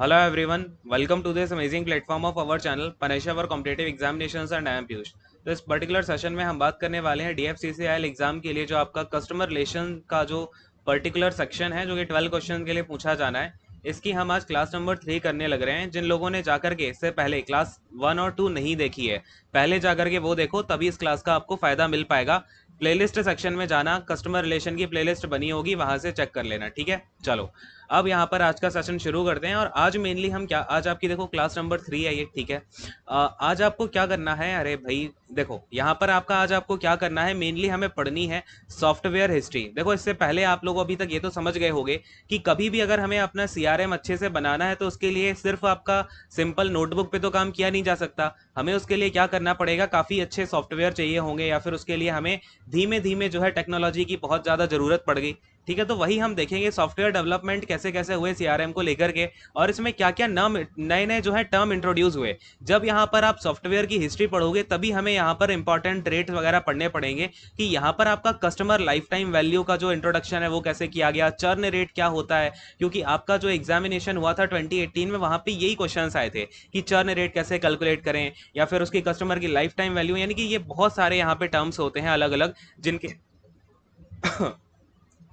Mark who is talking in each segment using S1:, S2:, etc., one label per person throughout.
S1: hello everyone welcome to this amazing platform of our channel Panisha for competitive examination and I am Piyush तो इस particular session में हम बात करने वाले हैं डी एफ एग्जाम के लिए जो आपका कस्टमर रिलेशन का जो पर्टिकुलर सेक्शन है जो कि ट्वेल्व क्वेश्चन के लिए पूछा जाना है इसकी हम आज क्लास नंबर थ्री करने लग रहे हैं जिन लोगों ने जाकर के इससे पहले क्लास वन और टू नहीं देखी है पहले जाकर के वो देखो तभी इस क्लास का आपको फायदा मिल पाएगा प्लेलिस्ट सेक्शन में जाना कस्टमर रिलेशन की प्लेलिस्ट बनी होगी वहां से चेक कर लेना ठीक है चलो अब यहाँ पर आज का सेशन शुरू करते हैं और आज मेनली हम क्या आज आपकी देखो क्लास नंबर थ्री है ये ठीक है आज आपको क्या करना है अरे भाई देखो यहाँ पर आपका आज आपको क्या करना है मेनली हमें पढ़नी है सॉफ्टवेयर हिस्ट्री देखो इससे पहले आप लोग अभी तक ये तो समझ गए होंगे कि कभी भी अगर हमें अपना सी अच्छे से बनाना है तो उसके लिए सिर्फ आपका सिंपल नोटबुक पे तो काम किया नहीं जा सकता हमें उसके लिए क्या करना पड़ेगा काफ़ी अच्छे सॉफ्टवेयर चाहिए होंगे या फिर उसके लिए हमें धीमे धीमे जो है टेक्नोलॉजी की बहुत ज़्यादा ज़रूरत पड़ गई ठीक है तो वही हम देखेंगे सॉफ्टवेयर डेवलपमेंट कैसे कैसे हुए सीआरएम को लेकर के और इसमें क्या क्या नम नए नए जो है टर्म इंट्रोड्यूस हुए जब यहाँ पर आप सॉफ्टवेयर की हिस्ट्री पढ़ोगे तभी हमें यहाँ पर इंपॉर्टेंट रेट वगैरह पढ़ने पड़ेंगे कि यहाँ पर आपका कस्टमर लाइफ टाइम वैल्यू का जो इंट्रोडक्शन है वो कैसे किया गया चर्न रेट क्या होता है क्योंकि आपका जो एग्जामिनेशन हुआ था ट्वेंटी में वहाँ पर यही क्वेश्चन आए थे कि चर्न रेट कैसे कैलकुलेट करें या फिर उसकी कस्टमर की लाइफ टाइम वैल्यू यानी कि ये बहुत सारे यहाँ पे टर्म्स होते हैं अलग अलग जिनके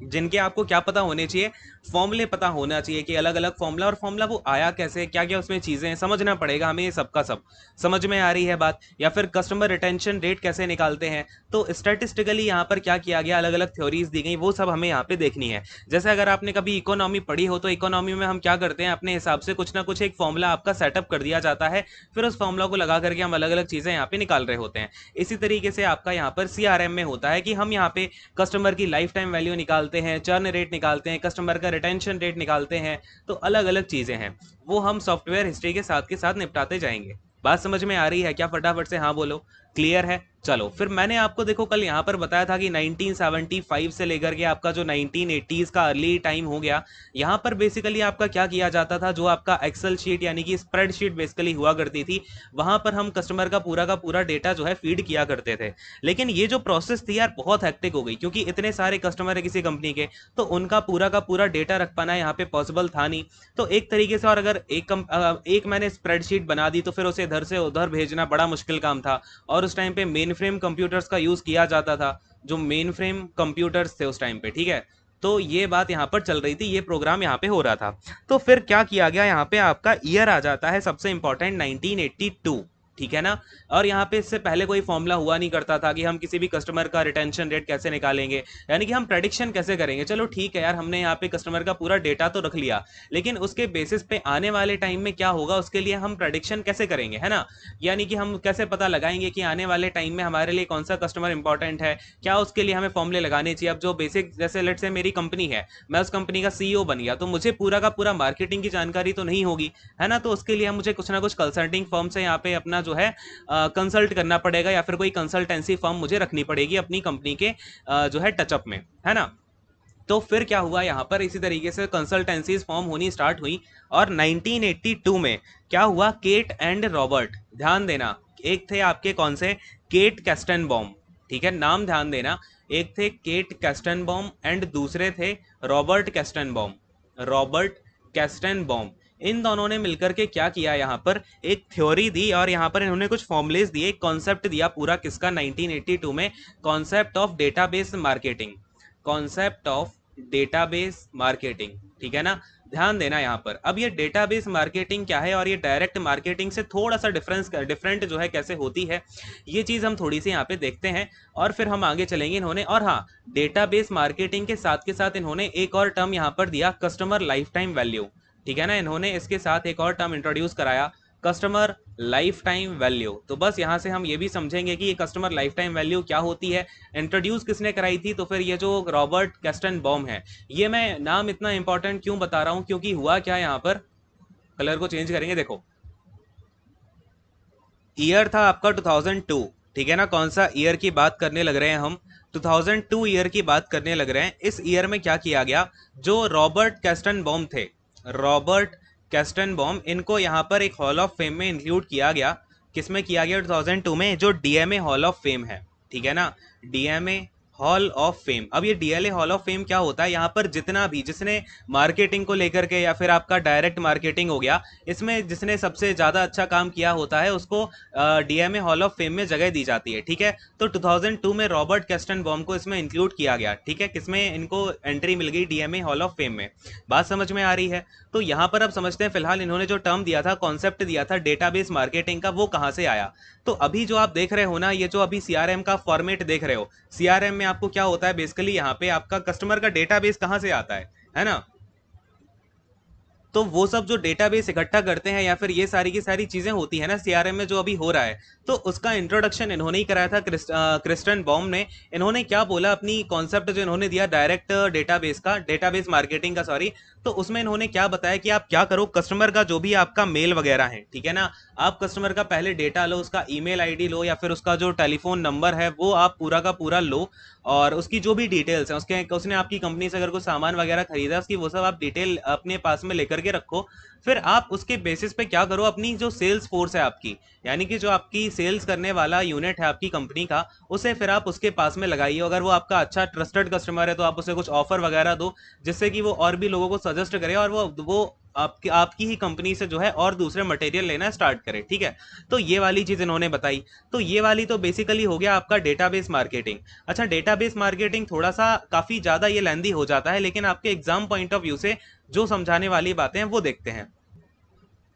S1: जिनके आपको क्या पता होने चाहिए फॉर्मूले पता होना चाहिए कि अलग अलग फॉर्मूला और फॉर्मूला वो आया कैसे क्या क्या उसमें चीज़ें हैं समझना पड़ेगा हमें ये सबका सब समझ में आ रही है बात या फिर कस्टमर रिटेंशन रेट कैसे निकालते हैं तो स्टेटिस्टिकली यहाँ पर क्या किया गया अलग अलग थ्योरीज दी गई वो सब हमें यहाँ पे देखनी है जैसे अगर आपने कभी इकोनॉमी पढ़ी हो तो इकोनॉमी में हम क्या करते हैं अपने हिसाब से कुछ ना कुछ एक फॉर्मूला आपका सेटअप कर दिया जाता है फिर उस फॉर्मूला को लगा करके हम अलग अलग चीज़ें यहाँ पे निकाल रहे होते हैं इसी तरीके से आपका यहाँ पर सी में होता है कि हम यहाँ पे कस्टमर की लाइफ टाइम वैल्यू निकालते हैं चर्न रेट निकालते हैं कस्टमर का रिटेंशन रेट निकालते हैं तो अलग अलग चीज़ें हैं वो हम सॉफ्टवेयर हिस्ट्री के साथ के साथ निपटाते जाएंगे बात समझ में आ रही है क्या फटाफट से हाँ बोलो क्लियर है चलो फिर मैंने आपको देखो कल यहाँ पर बताया था कि 1975 से लेकर के आपका जो 1980s का अर्ली टाइम हो गया यहाँ पर बेसिकली आपका क्या किया जाता था जो आपका एक्सेल शीट यानी कि स्प्रेड शीट बेसिकली हुआ करती थी वहाँ पर हम कस्टमर का पूरा का पूरा डेटा जो है फीड किया करते थे लेकिन ये जो प्रोसेस थी यार बहुत हैक्टिक हो गई क्योंकि इतने सारे कस्टमर है किसी कंपनी के तो उनका पूरा का पूरा डेटा रख पाना यहाँ पे पॉसिबल था नहीं तो एक तरीके से और अगर एक कम, एक मैंने स्प्रेडशीट बना दी तो फिर उसे इधर से उधर भेजना बड़ा मुश्किल काम था और उस टाइम पे मेन फ्रेम कंप्यूटर्स का यूज़ किया जाता था जो मेन फ्रेम कंप्यूटर्स थे उस टाइम पे ठीक है तो ये बात यहाँ पर चल रही थी ये प्रोग्राम यहाँ पे हो रहा था तो फिर क्या किया गया यहाँ पे आपका ईयर आ जाता है सबसे इंपॉर्टेंट 1982 ठीक है ना और यहाँ पे इससे पहले कोई फॉर्मूला हुआ नहीं करता था कि हम किसी भी कस्टमर का रिटेंशन रेट कैसे निकालेंगे यानी कि हम प्रडिक्शन कैसे करेंगे चलो ठीक है यार हमने यहाँ पे कस्टमर का पूरा डेटा तो रख लिया लेकिन उसके बेसिस पे आने वाले टाइम में क्या होगा उसके लिए हम प्रडिक्शन कैसे करेंगे है ना यानी कि हम कैसे पता लगाएंगे कि आने वाले टाइम में हमारे लिए कौन सा कस्टमर इंपॉर्टेंट है क्या उसके लिए हमें फॉर्मूले लगाने चाहिए अब जो बेसिक जैसे लेट से मेरी कंपनी है मैं उस कंपनी का सीईओ बन गया तो मुझे पूरा का पूरा मार्केटिंग की जानकारी तो नहीं होगी है ना तो उसके लिए मुझे कुछ ना कुछ कंसल्टिंग फॉर्म से यहाँ पे अपना जो है कंसल्ट करना पड़ेगा या फिर कोई कंसल्टेंसी फर्म मुझे रखनी पड़ेगी अपनी कंपनी के आ, जो है टचअप में है ना तो फिर क्या हुआ यहाँ पर इसी तरीके से कंसल्टेंसीज फॉर्म होनी स्टार्ट हुई और 1982 में क्या हुआ केट एंड रॉबर्ट ध्यान देना एक थे आपके कौन से केट कैस्टन बॉम ठीक है नाम ध्यान देना एक थे केट कैस्टन बॉम एंड दूसरे थे Robert Kestenbaum Robert Kestenbaum इन दोनों ने मिलकर के क्या किया यहाँ पर एक थ्योरी दी और यहाँ पर इन्होंने कुछ फॉर्मुलेज दिए एक कॉन्सेप्ट दिया पूरा किसका 1982 में concept of database marketing concept of database marketing ठीक है ना ध्यान देना यहाँ पर अब ये डेटाबेस मार्केटिंग क्या है और ये डायरेक्ट मार्केटिंग से थोड़ा सा डिफरेंस डिफरेंट जो है कैसे होती है ये चीज़ हम थोड़ी सी यहाँ पे देखते हैं और फिर हम आगे चलेंगे इन्होंने और हाँ डेटाबेस मार्केटिंग के साथ के साथ इन्होंने एक और टर्म यहाँ पर दिया कस्टमर लाइफ टाइम वैल्यू ठीक है ना इन्होंने इसके साथ एक और टर्म इंट्रोड्यूस कराया कस्टमर लाइफ टाइम वैल्यू तो बस यहाँ से हम ये भी समझेंगे कि ये कस्टमर लाइफ टाइम वैल्यू क्या होती है इंट्रोड्यूस किसने कराई थी तो फिर ये जो रॉबर्ट कैस्टन बॉम है ये मैं नाम इतना इंपॉर्टेंट क्यों बता रहा हूँ क्योंकि हुआ क्या यहाँ पर कलर को चेंज करेंगे देखो ईयर था आपका 2002 ठीक है ना कौन सा ईयर की बात करने लग रहे हैं हम 2002 ईयर की बात करने लग रहे हैं इस ईयर में क्या किया गया जो रॉबर्ट कैस्टन बॉम थे रॉबर्ट कैस्टनबॉम इनको यहाँ पर एक हॉल ऑफ फेम में इंक्लूड किया गया किसमें किया गया 2002 में जो डीएमए हॉल ऑफ फेम है ठीक है ना डीएमए हॉल ऑफ फेम अब ये डीएलए हॉल ऑफ फेम क्या होता है यहाँ पर जितना भी जिसने मार्केटिंग को लेकर के या फिर आपका डायरेक्ट मार्केटिंग हो गया इसमें जिसने सबसे ज़्यादा अच्छा काम किया होता है उसको डीएमए हॉल ऑफ फेम में जगह दी जाती है ठीक है तो 2002 में रॉबर्ट कैस्टन बॉम को इसमें इंक्लूड किया गया ठीक है किसमें इनको एंट्री मिल गई डीएमए हॉल ऑफ फेम में बात समझ में आ रही है तो यहाँ पर अब समझते हैं फिलहाल इन्होंने जो टर्म दिया था कॉन्सेप्ट दिया था डेटाबेस मार्केटिंग का वो कहाँ से आया तो अभी जो आप देख रहे हो ना ये जो अभी सी का फॉर्मेट देख रहे हो सी में आपको क्या होता है बेसिकली यहाँ पे आपका कस्टमर का डेटा बेस कहाँ से आता है है ना तो वो सब जो डेटाबेस इकट्ठा करते हैं या फिर ये सारी की सारी चीज़ें होती है ना सीआरएम में जो अभी हो रहा है तो उसका इंट्रोडक्शन इन्होंने ही कराया था क्रिस्टन बॉम ने इन्होंने क्या बोला अपनी कॉन्सेप्ट जो इन्होंने दिया डायरेक्ट डेटाबेस का डेटाबेस मार्केटिंग का सॉरी तो उसमें इन्होंने क्या बताया कि आप क्या करो कस्टमर का जो भी आपका मेल वगैरह है ठीक है ना आप कस्टमर का पहले डेटा लो उसका ईमेल आईडी लो या फिर उसका जो टेलीफोन नंबर है वो आप पूरा का पूरा लो और उसकी जो भी डिटेल्स हैं उसके उसने आपकी कंपनी से अगर कोई सामान वगैरह खरीदा उसकी वो सब आप डिटेल अपने पास में लेकर के रखो फिर आप उसके बेसिस पे क्या करो अपनी जो सेल्स फोर्स है आपकी यानी कि जो आपकी सेल्स करने वाला यूनिट है आपकी कंपनी का उसे फिर आप उसके पास में लगाइए अगर वो आपका अच्छा ट्रस्टेड कस्टमर है तो आप उसे कुछ ऑफर वगैरह दो जिससे कि वो और भी लोगों को सजेस्ट करे और वो वो आपकी आपकी ही कंपनी से जो है और दूसरे मटेरियल लेना स्टार्ट करे ठीक है तो ये वाली चीज़ इन्होंने बताई तो ये वाली तो बेसिकली हो गया आपका डेटाबेस मार्केटिंग अच्छा डेटाबेस मार्केटिंग थोड़ा सा काफ़ी ज़्यादा ये लेंदी हो जाता है लेकिन आपके एग्जाम पॉइंट ऑफ व्यू से जो समझाने वाली बातें हैं वो देखते हैं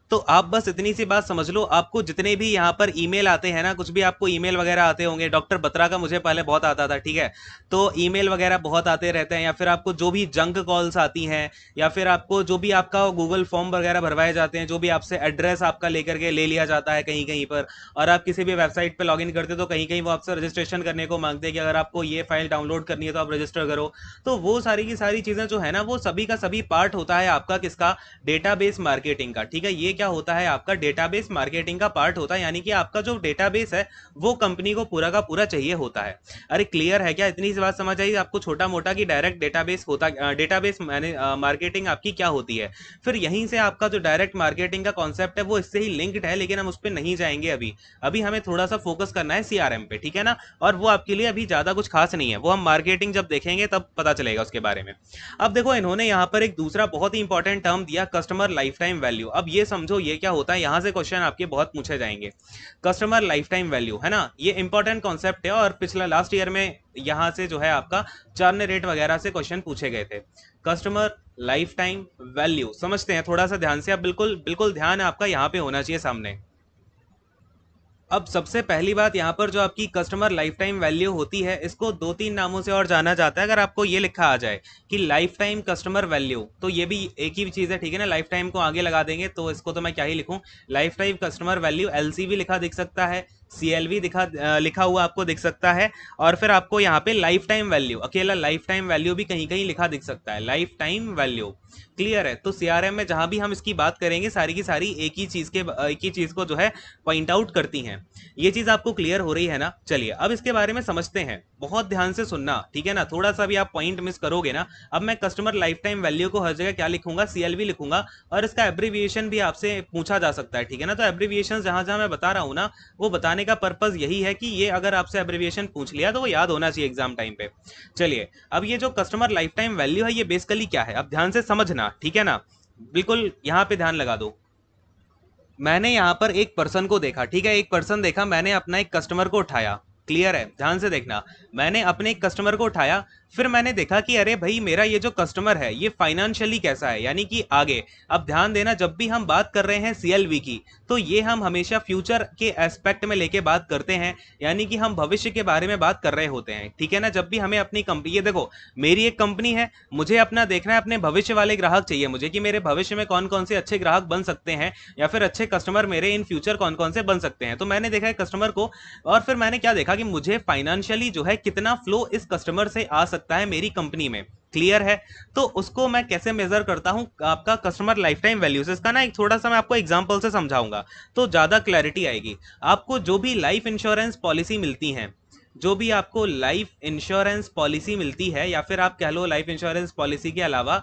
S1: तो आप बस इतनी सी बात समझ लो आपको जितने भी यहाँ पर ईमेल आते हैं ना कुछ भी आपको ईमेल वगैरह आते होंगे डॉक्टर बत्रा का मुझे पहले बहुत आता था ठीक है तो ईमेल वगैरह बहुत आते रहते हैं या फिर आपको जो भी जंक कॉल्स आती हैं या फिर आपको जो भी आपका गूगल फॉर्म वगैरह भरवाए जाते हैं जो भी आपसे एड्रेस आपका लेकर के ले लिया जाता है कहीं कहीं पर और आप किसी भी वेबसाइट पर लॉग करते हो तो कहीं कहीं वो आपसे रजिस्ट्रेशन करने को मांगते हैं कि अगर आपको ये फाइल डाउनलोड करनी है तो आप रजिस्टर करो तो वो सारी की सारी चीज़ें जो है ना वो सभी का सभी पार्ट होता है आपका किसका डेटा मार्केटिंग का ठीक है ये क्या होता है आपका डेटाबेस मार्केटिंग का पार्ट होता है यानी कि आपका जो डेटाबेस है वो कंपनी को पूरा का पूरा चाहिए होता है अरे क्लियर है क्या इतनी सी बात समझ आई आपको छोटा मोटा कि डायरेक्ट डेटाबेस होता डेटाबेस मार्केटिंग आपकी क्या होती है फिर यहीं से आपका जो डायरेक्ट मार्केटिंग का कॉन्सेप्ट है वो इससे ही लिंक्ड है लेकिन हम उस पर नहीं जाएंगे अभी अभी हमें थोड़ा सा फोकस करना है सीआरएम पे ठीक है ना और वो आपके लिए अभी ज़्यादा कुछ खास नहीं है वो हम मार्केटिंग जब देखेंगे तब पता चलेगा उसके बारे में अब देखो इन्होंने यहां पर एक दूसरा बहुत ही इंपॉर्टेंट टर्म दिया कस्टमर लाइफ टाइम वैल्यू अब ये समझ समझो ये क्या होता है यहाँ से क्वेश्चन आपके बहुत पूछे जाएंगे कस्टमर लाइफ टाइम वैल्यू है ना ये इंपॉर्टेंट कॉन्सेप्ट है और पिछला लास्ट ईयर में यहाँ से जो है आपका चर्न रेट वगैरह से क्वेश्चन पूछे गए थे कस्टमर लाइफ टाइम वैल्यू समझते हैं थोड़ा सा ध्यान से आप बिल्कुल बिल्कुल ध्यान आपका यहाँ पे होना चाहिए सामने अब सबसे पहली बात यहाँ पर जो आपकी कस्टमर लाइफ टाइम वैल्यू होती है इसको दो तीन नामों से और जाना जाता है अगर आपको ये लिखा आ जाए कि लाइफ टाइम कस्टमर वैल्यू तो ये भी एक ही चीज़ है ठीक है ना लाइफ टाइम को आगे लगा देंगे तो इसको तो मैं क्या ही लिखूँ lifetime customer value L लिखा दिख सकता है सी दिखा लिखा हुआ आपको दिख सकता है और फिर आपको यहाँ पे लाइफ टाइम वैल्यू अकेला लाइफ टाइम वैल्यू भी कहीं कहीं लिखा दिख सकता है लाइफ टाइम वैल्यू क्लियर है तो सी में जहाँ भी हम इसकी बात करेंगे सारी की सारी एक ही चीज़ के एक ही चीज़ को जो है पॉइंट आउट करती हैं ये चीज़ आपको क्लियर हो रही है ना चलिए अब इसके बारे में समझते हैं बहुत ध्यान से सुनना ठीक है ना थोड़ा सा भी आप पॉइंट मिस करोगे ना अब मैं कस्टमर लाइफ टाइम वैल्यू को हर जगह क्या लिखूंगा सीएलवी लिखूंगा और इसका एब्रीविएशन भी आपसे पूछा जा सकता है ठीक है ना तो एब्रीविएशन जहां जहां मैं बता रहा हूँ ना वो बताने का पर्पज यही है कि ये अगर आपसे एब्रीविएशन पूछ लिया तो वो याद होना चाहिए एग्जाम टाइम पे चलिए अब ये जो कस्टमर लाइफ टाइम वैल्यू है ये बेसिकली क्या है अब ध्यान से समझना ठीक है ना बिल्कुल यहाँ पे ध्यान लगा दो मैंने यहाँ पर एक पर्सन को देखा ठीक है एक पर्सन देखा मैंने अपना एक कस्टमर को उठाया क्लियर है ध्यान से देखना मैंने अपने एक कस्टमर को उठाया फिर मैंने देखा कि अरे भाई मेरा ये जो कस्टमर है ये फाइनेंशियली कैसा है यानी कि आगे अब ध्यान देना जब भी हम बात कर रहे हैं सीएलवी की तो ये हम हमेशा फ्यूचर के एस्पेक्ट में लेके बात करते हैं यानी कि हम भविष्य के बारे में बात कर रहे होते हैं ठीक है ना जब भी हमें अपनी कंपनी ये देखो मेरी एक कंपनी है मुझे अपना देखना है अपने भविष्य वाले ग्राहक चाहिए मुझे कि मेरे भविष्य में कौन कौन से अच्छे ग्राहक बन सकते हैं या फिर अच्छे कस्टमर मेरे इन फ्यूचर कौन कौन से बन सकते हैं तो मैंने देखा है कस्टमर को और फिर मैंने क्या देखा कि मुझे फाइनेंशियली जो है कितना फ्लो इस कस्टमर से आ सकता सकता है मेरी कंपनी में क्लियर है तो उसको मैं कैसे मेजर करता हूँ आपका कस्टमर लाइफ टाइम वैल्यू इसका ना एक थोड़ा सा मैं आपको एग्जाम्पल से समझाऊंगा तो ज़्यादा क्लैरिटी आएगी आपको जो भी लाइफ इंश्योरेंस पॉलिसी मिलती हैं जो भी आपको लाइफ इंश्योरेंस पॉलिसी मिलती है या फिर आप कह लो लाइफ इंश्योरेंस पॉलिसी के अलावा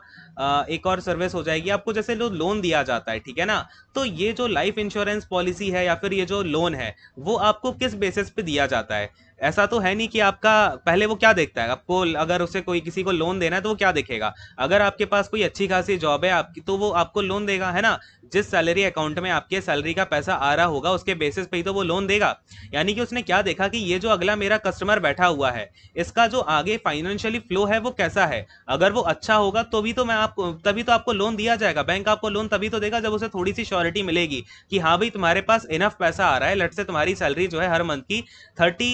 S1: एक और सर्विस हो जाएगी आपको जैसे जो लोन दिया जाता है ठीक है ना तो ये जो लाइफ इंश्योरेंस पॉलिसी है या फिर ये जो लोन है वो आपको किस बेसिस पे दिया जाता है ऐसा तो है नहीं कि आपका पहले वो क्या देखता है आपको अगर उसे कोई किसी को लोन देना है तो वो क्या देखेगा अगर आपके पास कोई अच्छी खासी जॉब है आपकी तो वो आपको लोन देगा है ना जिस सैलरी अकाउंट में आपके सैलरी का पैसा आ रहा होगा उसके बेसिस पे ही तो वो लोन देगा यानी कि उसने क्या देखा कि ये जो अगला मेरा कस्टमर बैठा हुआ है इसका जो आगे फाइनेंशियली फ्लो है वो कैसा है अगर वो अच्छा होगा तो भी तो मैं आपको तभी तो आपको लोन दिया जाएगा बैंक आपको लोन तभी तो देगा जब उसे थोड़ी सी श्योरिटी मिलेगी कि हाँ भाई तुम्हारे पास इनफ पैसा आ रहा है लट से तुम्हारी सैलरी जो है हर मंथ की थर्टी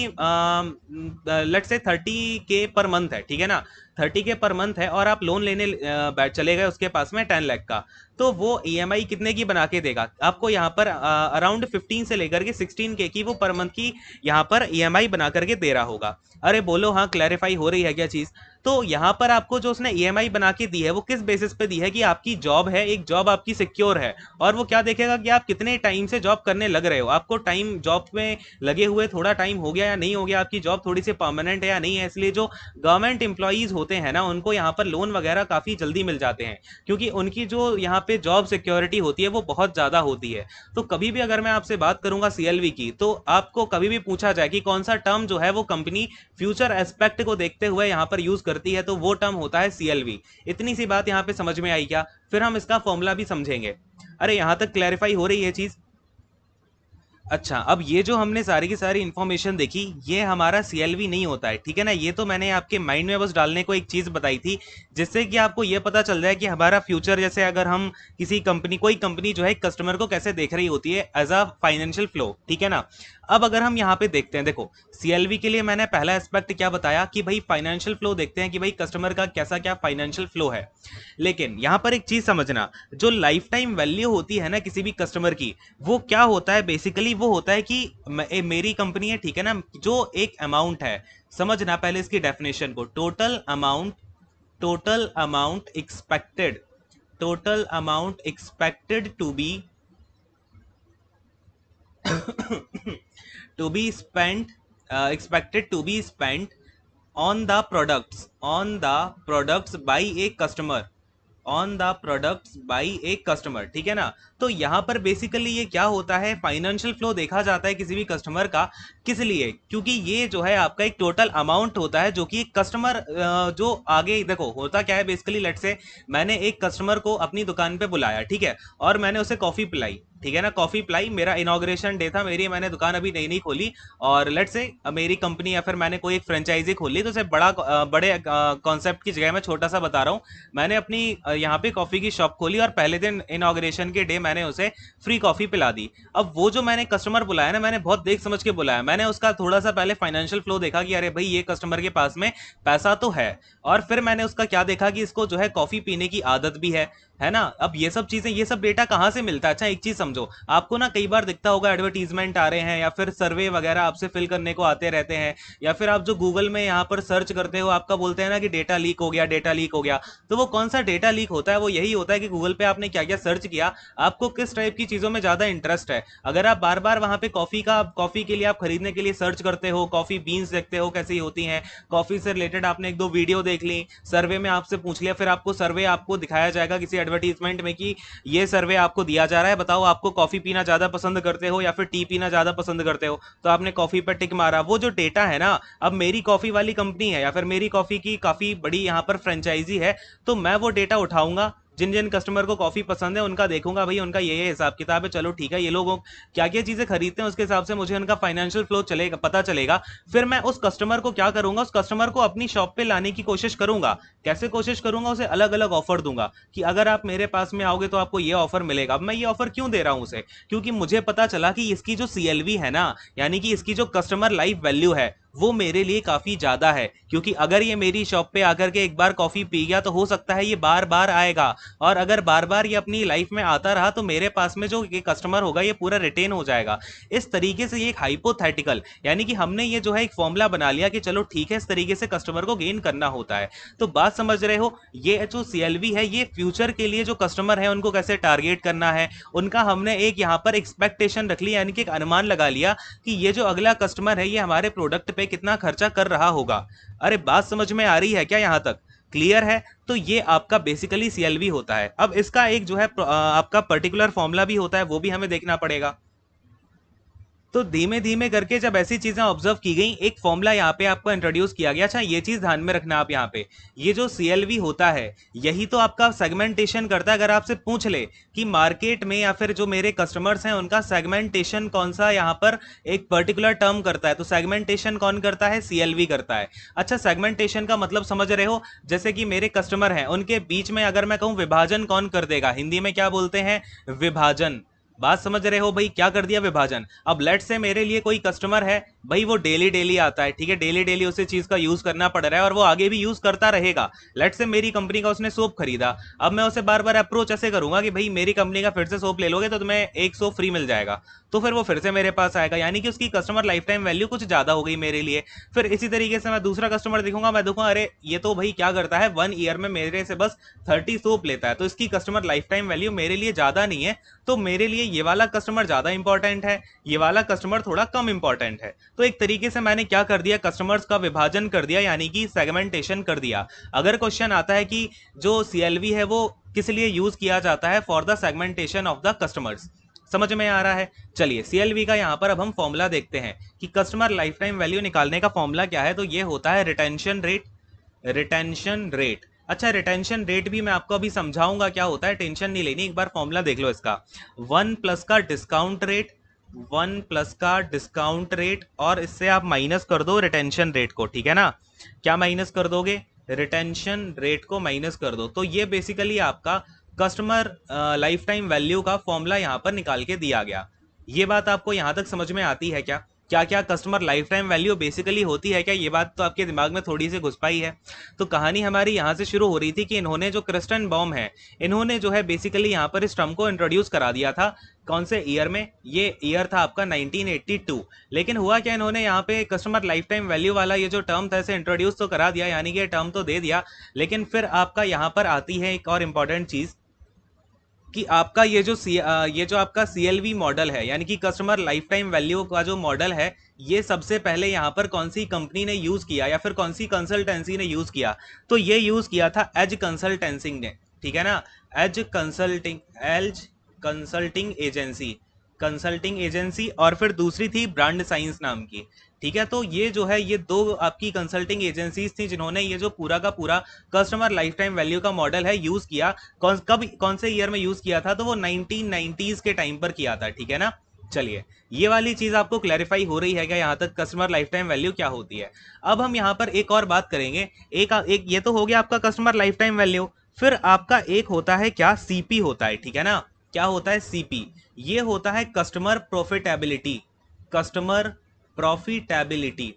S1: लेट से थर्टी के पर मंथ है ठीक है ना थर्टी के पर मंथ है और आप लोन लेने uh, बैठ चले गए उसके पास में टेन लैख का तो वो ई e कितने की बना के देगा आपको यहाँ पर अराउंड uh, फिफ्टीन से लेकर के सिक्सटीन के की वो पर मंथ की यहाँ पर ई e बना करके दे रहा होगा अरे बोलो हाँ क्लैरिफाई हो रही है क्या चीज़ तो यहाँ पर आपको जो उसने ई e बना के दी है वो किस बेसिस पे दी है कि आपकी जॉब है एक जॉब आपकी सिक्योर है और वो क्या देखेगा कि आप कितने टाइम से जॉब करने लग रहे हो आपको टाइम जॉब में लगे हुए थोड़ा टाइम हो गया या नहीं हो गया आपकी जॉब थोड़ी सी परमानेंट है या नहीं है इसलिए जो गवर्नमेंट इंप्लाइज होते हैं ना उनको यहाँ पर लोन वगैरह काफ़ी जल्दी मिल जाते हैं क्योंकि उनकी जो यहाँ पे जॉब सिक्योरिटी होती है वो बहुत ज़्यादा होती है तो कभी भी अगर मैं आपसे बात करूँगा सी की तो आपको कभी भी पूछा जाए कि कौन सा टर्म जो है वो कंपनी फ्यूचर एस्पेक्ट को देखते हुए यहाँ पर यूज़ करती है तो वो टर्म होता है सी इतनी सी बात यहाँ पे समझ में आई क्या फिर हम इसका फॉर्मूला भी समझेंगे अरे यहाँ तक क्लैरिफाई हो रही है चीज़ अच्छा अब ये जो हमने सारी की सारी इन्फॉर्मेशन देखी ये हमारा सीएलवी नहीं होता है ठीक है ना ये तो मैंने आपके माइंड में बस डालने को एक चीज़ बताई थी जिससे कि आपको ये पता चल जाए कि हमारा फ्यूचर जैसे अगर हम किसी कंपनी कोई कंपनी जो है कस्टमर को कैसे देख रही होती है एज अ फाइनेंशियल फ्लो ठीक है ना अब अगर हम यहाँ पे देखते हैं देखो सी के लिए मैंने पहला एस्पेक्ट क्या बताया कि भाई फाइनेंशियल फ्लो देखते हैं कि भाई कस्टमर का कैसा क्या फाइनेंशियल फ्लो है लेकिन यहाँ पर एक चीज़ समझना जो लाइफ टाइम वैल्यू होती है ना किसी भी कस्टमर की वो क्या होता है बेसिकली वो होता है कि ए, मेरी कंपनी है ठीक है ना जो एक अमाउंट है समझना पहले इसकी डेफिनेशन को total amount total amount expected total amount expected to be to be spend expected to be spend on the products on the products by a customer on the products by a customer ठीक है ना तो यहाँ पर basically ये क्या होता है फाइनेंशियल फ्लो देखा जाता है किसी भी कस्टमर का किस लिए क्योंकि ये जो है आपका एक टोटल अमाउंट होता है जो कि कस्टमर जो आगे देखो होता क्या है बेसिकली लेट से मैंने एक कस्टमर को अपनी दुकान पर बुलाया ठीक है और मैंने उसे कॉफ़ी पिलाई ठीक है ना कॉफी प्लाई मेरा इनोग्रेशन डे था मेरी मैंने दुकान अभी नई नई खोली और लेट से मेरी कंपनी या फिर मैंने कोई एक फ्रेंचाइजी खोली तो उसे बड़ा बड़े कॉन्सेप्ट की जगह मैं छोटा सा बता रहा हूँ मैंने अपनी यहाँ पे कॉफ़ी की शॉप खोली और पहले दिन इनाग्रेशन के डे मैंने उसे फ्री कॉफ़ी पिला दी अब वो जो मैंने कस्टमर बुलाया ना मैंने बहुत देख समझ के बुलाया मैंने उसका थोड़ा सा पहले फाइनेंशियल फ्लो देखा कि अरे भाई ये कस्टमर के पास में पैसा तो है और फिर मैंने उसका क्या देखा कि इसको जो है कॉफ़ी पीने की आदत भी है है ना अब ये सब चीजें ये सब डेटा कहाँ से मिलता है अच्छा एक चीज समझो आपको ना कई बार दिखता होगा एडवर्टीजमेंट आ रहे हैं या फिर सर्वे वगैरह आपसे फिल करने को आते रहते हैं या फिर आप जो गूगल में यहाँ पर सर्च करते हो आपका बोलते हैं ना कि डेटा लीक हो गया डेटा लीक हो गया तो वो कौन सा डेटा लीक होता है वो यही होता है कि गूगल पे आपने क्या क्या सर्च किया आपको किस टाइप की चीजों में ज्यादा इंटरेस्ट है अगर आप बार बार वहां पे कॉफी का कॉफी के लिए आप खरीदने के लिए सर्च करते हो कॉफी बीन्स देखते हो कैसी होती है कॉफी से रिलेटेड आपने एक दो वीडियो देख ली सर्वे में आपसे पूछ लिया फिर आपको सर्वे आपको दिखाया जाएगा किसी एडवर्टीजमेंट में कि ये सर्वे आपको दिया जा रहा है बताओ आपको कॉफ़ी पीना ज़्यादा पसंद करते हो या फिर टी पीना ज़्यादा पसंद करते हो तो आपने कॉफ़ी पर टिक मारा वो जो डेटा है ना अब मेरी कॉफ़ी वाली कंपनी है या फिर मेरी कॉफ़ी की काफ़ी बड़ी यहाँ पर फ्रेंचाइजी है तो मैं वो डेटा उठाऊंगा जिन जिन कस्टमर को कॉफ़ी पसंद है उनका देखूंगा भाई उनका ये ये हिसाब किताब है चलो ठीक है ये लोगों क्या क्या चीज़ें खरीदते हैं उसके हिसाब से मुझे उनका फाइनेंशियल फ्लो चलेगा पता चलेगा फिर मैं उस कस्टमर को क्या करूंगा उस कस्टमर को अपनी शॉप पे लाने की कोशिश करूंगा कैसे कोशिश करूंगा उसे अलग अलग ऑफर दूंगा कि अगर आप मेरे पास में आओगे तो आपको ये ऑफर मिलेगा अब मैं ये ऑफर क्यों दे रहा हूँ उसे क्योंकि मुझे पता चला कि इसकी जो सीएलवी है ना यानी कि इसकी जो कस्टमर लाइफ वैल्यू है वो मेरे लिए काफ़ी ज़्यादा है क्योंकि अगर ये मेरी शॉप पे आकर के एक बार कॉफ़ी पी गया तो हो सकता है ये बार बार आएगा और अगर बार बार ये अपनी लाइफ में आता रहा तो मेरे पास में जो ये कस्टमर होगा ये पूरा रिटेन हो जाएगा इस तरीके से ये एक हाइपोथेटिकल यानी कि हमने ये जो है एक फॉर्मूला बना लिया कि चलो ठीक है इस तरीके से कस्टमर को गेन करना होता है तो बात समझ रहे हो ये जो सी है ये फ्यूचर के लिए जो कस्टमर है उनको कैसे टारगेट करना है उनका हमने एक यहाँ पर एक्सपेक्टेशन रख ली यानी कि एक अनुमान लगा लिया कि ये जो अगला कस्टमर है ये हमारे प्रोडक्ट पे कितना खर्चा कर रहा होगा अरे बात समझ में आ रही है क्या यहाँ तक क्लियर है तो ये आपका बेसिकली सी होता है अब इसका एक जो है आपका पर्टिकुलर फॉर्मूला भी होता है वो भी हमें देखना पड़ेगा तो धीमे धीमे करके जब ऐसी चीजें ऑब्जर्व की गई एक फॉर्मूला यहाँ पे आपको इंट्रोड्यूस किया गया अच्छा ये चीज ध्यान में रखना आप यहाँ पे ये जो सी होता है यही तो आपका सेगमेंटेशन करता है अगर आपसे पूछ ले कि मार्केट में या फिर जो मेरे कस्टमर्स हैं उनका सेगमेंटेशन कौन सा यहाँ पर एक पर्टिकुलर टर्म करता है तो सेगमेंटेशन कौन करता है सी करता है अच्छा सेगमेंटेशन का मतलब समझ रहे हो जैसे कि मेरे कस्टमर हैं उनके बीच में अगर मैं कहूँ विभाजन कौन कर देगा हिंदी में क्या बोलते हैं विभाजन बात समझ रहे हो भाई क्या कर दिया विभाजन अब लेट से मेरे लिए कोई कस्टमर है भाई वो डेली डेली आता है ठीक है डेली डेली उसे चीज का यूज करना पड़ रहा है और वो आगे भी यूज करता रहेगा लेट से मेरी कंपनी का उसने सोप खरीदा अब मैं उसे बार बार अप्रोच ऐसे करूंगा कि भाई मेरी कंपनी का फिर से सोप ले लोगे तो तुम्हें एक सोप फ्री मिल जाएगा तो फिर वो फिर से मेरे पास आएगा यानी कि उसकी कस्टमर लाइफ टाइम वैल्यू कुछ ज़्यादा हो गई मेरे लिए फिर इसी तरीके से मैं दूसरा कस्टमर देखूंगा मैं देखूंगा अरे ये तो भाई क्या करता है वन ईयर में मेरे से बस थर्टी सोप लेता है तो इसकी कस्टमर लाइफ टाइम वैल्यू मेरे लिए ज़्यादा नहीं है तो मेरे लिए ये वाला कस्टमर ज़्यादा इंपॉर्टेंट है ये वाला कस्टमर थोड़ा कम इंपॉर्टेंट है तो एक तरीके से मैंने क्या कर दिया कस्टमर्स का विभाजन कर दिया यानी कि सेगमेंटेशन कर दिया अगर क्वेश्चन आता है कि जो सी है वो किस लिए यूज़ किया जाता है for the segmentation of the customers समझ में आ रहा है चलिए सी का यहाँ पर अब हम फॉर्मूला देखते हैं कि कस्टमर लाइफ टाइम वैल्यू निकालने का फॉर्मूला क्या है तो ये होता है रिटेंशन रेट रिटेंशन रेट अच्छा रिटेंशन रेट भी मैं आपको अभी समझाऊंगा क्या होता है टेंशन नहीं लेनी एक बार फॉर्मूला देख लो इसका वन प्लस का डिस्काउंट रेट वन प्लस का डिस्काउंट रेट और इससे आप माइनस कर दो रिटेंशन रेट को ठीक है ना क्या माइनस कर दोगे रिटेंशन रेट को माइनस कर दो तो ये बेसिकली आपका कस्टमर लाइफ टाइम वैल्यू का फॉर्मूला यहाँ पर निकाल के दिया गया ये बात आपको यहाँ तक समझ में आती है क्या क्या क्या customer lifetime value basically होती है क्या ये बात तो आपके दिमाग में थोड़ी सी घुस पाई है तो कहानी हमारी यहाँ से शुरू हो रही थी कि इन्होंने जो क्रिस्टन बॉम है इन्होंने जो है बेसिकली यहाँ पर इस ट्रम को इंट्रोड्यूस करा दिया था कौन से ईयर में ये ईयर था आपका 1982 लेकिन हुआ क्या इन्होंने यहाँ पे कस्टमर लाइफ टाइम वैल्यू वाला ये जो टर्म था इसे इंट्रोड्यूस तो करा दिया यानी कि ये टर्म तो दे दिया लेकिन फिर आपका यहाँ पर आती है एक और इम्पॉर्टेंट चीज़ कि आपका ये जो सी ये जो आपका सी मॉडल है यानी कि कस्टमर लाइफ टाइम वैल्यू का जो मॉडल है ये सबसे पहले यहाँ पर कौन सी कंपनी ने यूज़ किया या फिर कौन सी कंसल्टेंसी ने यूज़ किया तो ये यूज़ किया था एज कंसल्टेंसिंग ने ठीक है ना as consulting as consulting agency consulting agency और फिर दूसरी थी ब्रांड साइंस नाम की ठीक है तो ये जो है ये दो आपकी कंसल्टिंग एजेंसीज थी जिन्होंने ये जो पूरा का पूरा कस्टमर लाइफ टाइम वैल्यू का मॉडल है यूज किया कौन कब कौन से ईयर में यूज किया था तो वो नाइनटीन के टाइम पर किया था ठीक है ना चलिए ये वाली चीज आपको क्लैरिफाई हो रही है क्या यहाँ तक कस्टमर लाइफ टाइम वैल्यू क्या होती है अब हम यहाँ पर एक और बात करेंगे एक एक ये तो हो गया आपका कस्टमर लाइफ टाइम वैल्यू फिर आपका एक होता है क्या सीपी होता है ठीक है ना क्या होता है सीपी ये होता है customer profitability customer profitability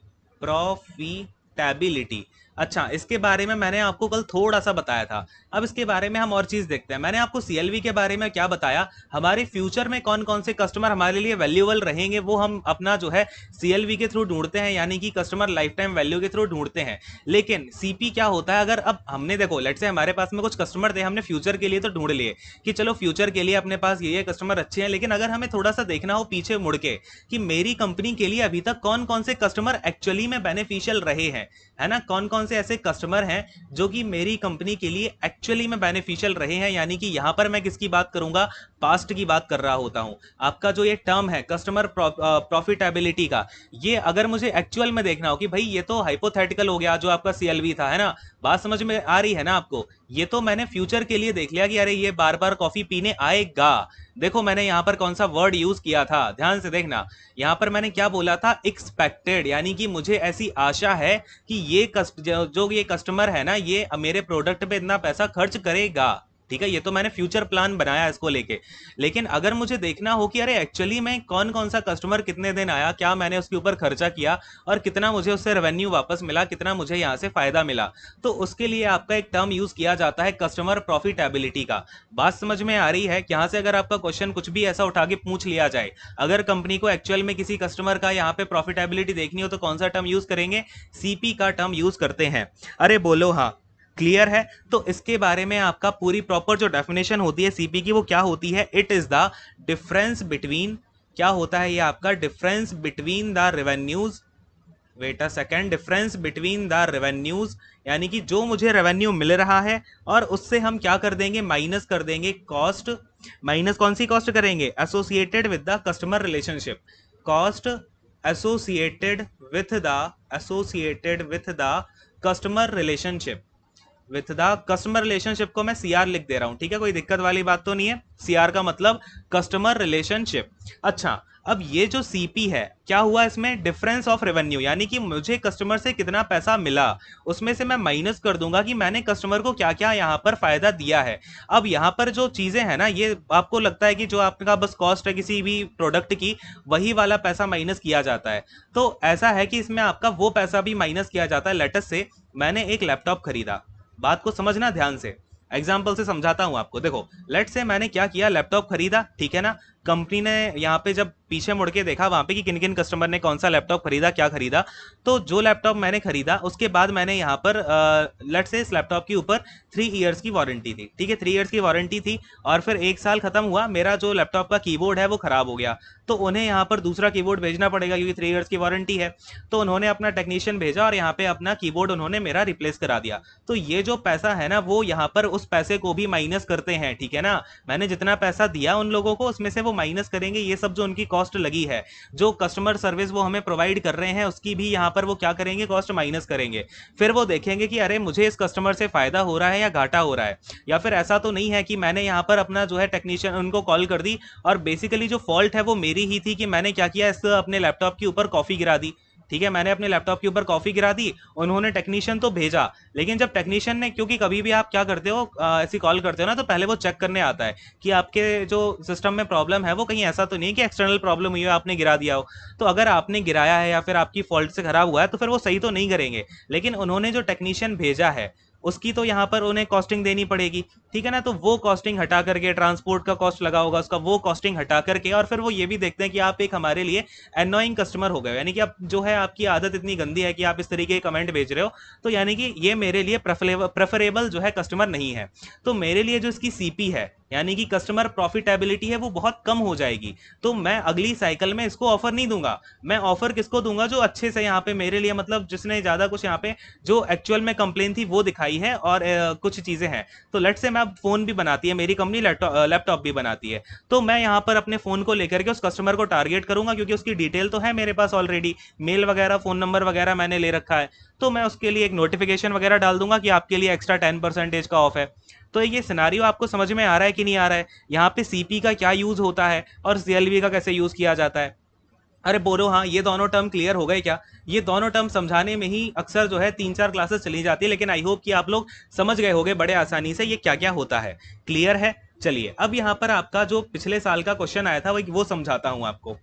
S1: profitability अच्छा इसके बारे में मैंने आपको कल थोड़ा सा बताया था अब इसके बारे में हम और चीज़ देखते हैं मैंने आपको सी के बारे में क्या बताया हमारे फ्यूचर में कौन कौन से कस्टमर हमारे लिए वैल्यूबल रहेंगे वो हम अपना जो है सी के थ्रू ढूंढते हैं यानी कि कस्टमर लाइफ टाइम वैल्यू के थ्रू ढूंढते हैं लेकिन सी क्या होता है अगर अब हमने देखो लेट से हमारे पास में कुछ कस्टमर थे हमने फ्यूचर के लिए तो ढूंढ लिए कि चलो फ्यूचर के लिए अपने पास ये ये कस्टमर अच्छे हैं लेकिन अगर हमें थोड़ा सा देखना हो पीछे मुड़ के कि मेरी कंपनी के लिए अभी तक कौन कौन से कस्टमर एक्चुअली में बेनिफिशियल रहे हैं है ना कौन कौन कौन से ऐसे कस्टमर हैं जो कि मेरी कंपनी के लिए एक्चुअली में बेनिफिशियल रहे हैं यानी कि यहाँ पर मैं किसकी बात करूँगा पास्ट की बात कर रहा होता हूँ आपका जो ये टर्म है कस्टमर प्रॉफिटेबिलिटी का ये अगर मुझे एक्चुअल में देखना हो कि भाई ये तो हाइपोथेटिकल हो गया जो आपका सी था है ना बात समझ में आ रही है ना आपको ये तो मैंने फ्यूचर के लिए देख लिया कि अरे ये बार बार कॉफी पीने आएगा देखो मैंने यहाँ पर कौन सा वर्ड यूज किया था ध्यान से देखना यहाँ पर मैंने क्या बोला था एक्सपेक्टेड यानी कि मुझे ऐसी आशा है कि ये जो ये कस्टमर है ना ये मेरे प्रोडक्ट पे इतना पैसा खर्च करेगा ठीक है ये तो मैंने फ्यूचर प्लान बनाया इसको लेके लेकिन अगर मुझे देखना हो कि अरे एक्चुअली मैं कौन कौन सा कस्टमर कितने दिन आया क्या मैंने उसके ऊपर खर्चा किया और कितना मुझे उससे रेवेन्यू वापस मिला कितना मुझे यहाँ से फायदा मिला तो उसके लिए आपका एक टर्म यूज किया जाता है कस्टमर प्रॉफिटेबिलिटी का बात समझ में आ रही है कि यहाँ से अगर आपका क्वेश्चन कुछ भी ऐसा उठा के पूछ लिया जाए अगर कंपनी को एक्चुअल में किसी कस्टमर का यहाँ पे प्रॉफिटेबिलिटी देखनी हो तो कौन सा टर्म यूज करेंगे सीपी का टर्म यूज करते हैं अरे बोलो हाँ क्लियर है तो इसके बारे में आपका पूरी प्रॉपर जो डेफिनेशन होती है सीपी की वो क्या होती है it is the difference between क्या होता है ये आपका difference between the revenues wait a second difference between the revenues यानी कि जो मुझे रेवेन्यू मिल रहा है और उससे हम क्या कर देंगे माइनस कर देंगे कॉस्ट माइनस कौन सी कॉस्ट करेंगे associated with the customer relationship cost associated with the associated with the customer relationship with the customer relationship को मैं सीआर लिख दे रहा हूँ ठीक है कोई दिक्कत वाली बात तो नहीं है सीआर का मतलब कस्टमर रिलेशनशिप अच्छा अब ये जो सीपी है क्या हुआ इसमें डिफरेंस ऑफ रेवेन्यू यानी कि मुझे कस्टमर से कितना पैसा मिला उसमें से मैं माइनस कर दूंगा कि मैंने कस्टमर को क्या क्या यहाँ पर फायदा दिया है अब यहाँ पर जो चीज़ें हैं ना ये आपको लगता है कि जो आपका बस कॉस्ट है किसी भी प्रोडक्ट की वही वाला पैसा माइनस किया जाता है तो ऐसा है कि इसमें आपका वो पैसा भी माइनस किया जाता है लेटेस्ट से मैंने एक लैपटॉप खरीदा बात को समझना ध्यान से एग्जाम्पल से समझाता हूँ आपको देखो लेट से मैंने क्या किया लैपटॉप खरीदा ठीक है ना कंपनी ने यहाँ पे जब पीछे मुड़ के देखा वहाँ पे कि किन किन कस्टमर ने कौन सा लैपटॉप खरीदा क्या खरीदा तो जो लैपटॉप मैंने खरीदा उसके बाद मैंने यहाँ पर लट से इस लैपटॉप के ऊपर थ्री ईयर्स की वारंटी थी ठीक है थ्री ईयर्स की वारंटी थी और फिर एक साल खत्म हुआ मेरा जो लैपटॉप का कीबोर्ड है वो खराब हो गया तो उन्हें यहाँ पर दूसरा की भेजना पड़ेगा क्योंकि थ्री ईयर्स की वारंटी है तो उन्होंने अपना टेक्नीशियन भेजा और यहाँ पे अपना की उन्होंने मेरा रिप्लेस करा दिया तो ये जो पैसा है ना वो यहाँ पर उस पैसे को भी माइनस करते हैं ठीक है ना मैंने जितना पैसा दिया उन लोगों को उसमें से वो माइनस करेंगे ये सब जो उनकी कॉस्ट लगी है जो कस्टमर सर्विस वो हमें प्रोवाइड कर रहे हैं उसकी भी यहाँ पर वो क्या करेंगे कॉस्ट माइनस करेंगे फिर वो देखेंगे कि अरे मुझे इस कस्टमर से फ़ायदा हो रहा है या घाटा हो रहा है या फिर ऐसा तो नहीं है कि मैंने यहाँ पर अपना जो है टेक्नीशियन उनको कॉल कर दी और बेसिकली जो फॉल्ट है वो मेरी ही थी कि मैंने क्या किया इस अपने लैपटॉप के ऊपर कॉफ़ी गिरा दी ठीक है मैंने अपने लैपटॉप के ऊपर कॉफ़ी गिरा दी उन्होंने टेक्नीशियन तो भेजा लेकिन जब टेक्नीशियन ने क्योंकि कभी भी आप क्या करते हो ऐसी कॉल करते हो ना तो पहले वो चेक करने आता है कि आपके जो सिस्टम में प्रॉब्लम है वो कहीं ऐसा तो नहीं कि एक्सटर्नल प्रॉब्लम हुई है आपने गिरा दिया हो तो अगर आपने गिराया है या फिर आपकी फॉल्ट से ख़राब हुआ है तो फिर वो सही तो नहीं करेंगे लेकिन उन्होंने जो टेक्नीशियन भेजा है उसकी तो यहाँ पर उन्हें कॉस्टिंग देनी पड़ेगी ठीक है ना तो वो कॉस्टिंग हटा करके ट्रांसपोर्ट का कॉस्ट लगा होगा उसका वो कॉस्टिंग हटा करके और फिर वो ये भी देखते हैं कि आप एक हमारे लिए एनोइंग कस्टमर हो गए यानी कि आप जो है आपकी आदत इतनी गंदी है कि आप इस तरीके के कमेंट भेज रहे हो तो यानी कि ये मेरे लिए प्रेफरेबल जो है कस्टमर नहीं है तो मेरे लिए जो इसकी सीपी है यानी कि कस्टमर प्रॉफिटेबिलिटी है वो बहुत कम हो जाएगी तो मैं अगली साइकिल में इसको ऑफर नहीं दूंगा मैं ऑफर किसको दूंगा जो अच्छे से यहाँ पे मेरे लिए मतलब जिसने ज़्यादा कुछ यहाँ पे जो एक्चुअल में कंप्लेन थी वो दिखाई है और ए, कुछ चीज़ें हैं तो लट से मैं अपना फ़ोन भी बनाती है मेरी कंपनी लैपटॉप भी बनाती है तो मैं यहाँ पर अपने फ़ोन को लेकर के उस कस्टमर को टारगेट करूंगा क्योंकि उसकी डिटेल तो है मेरे पास ऑलरेडी मेल वगैरह फ़ोन नंबर वगैरह मैंने ले रखा है तो मैं उसके लिए एक नोटिफिकेशन वगैरह डाल दूंगा कि आपके लिए एक्स्ट्रा टेन परसेंटेज का ऑफ है तो ये सिनारियो आपको समझ में आ रहा है कि नहीं आ रहा है यहाँ पे सीपी का क्या यूज़ होता है और सीएलवी का कैसे यूज़ किया जाता है अरे बोलो हाँ ये दोनों टर्म क्लियर हो गए क्या ये दोनों टर्म समझाने में ही अक्सर जो है तीन चार क्लासेस चली जाती है लेकिन आई होप कि आप लोग समझ गए होंगे बड़े आसानी से ये क्या क्या होता है क्लियर है चलिए अब यहाँ पर आपका जो पिछले साल का क्वेश्चन आया था वो समझाता हूँ आपको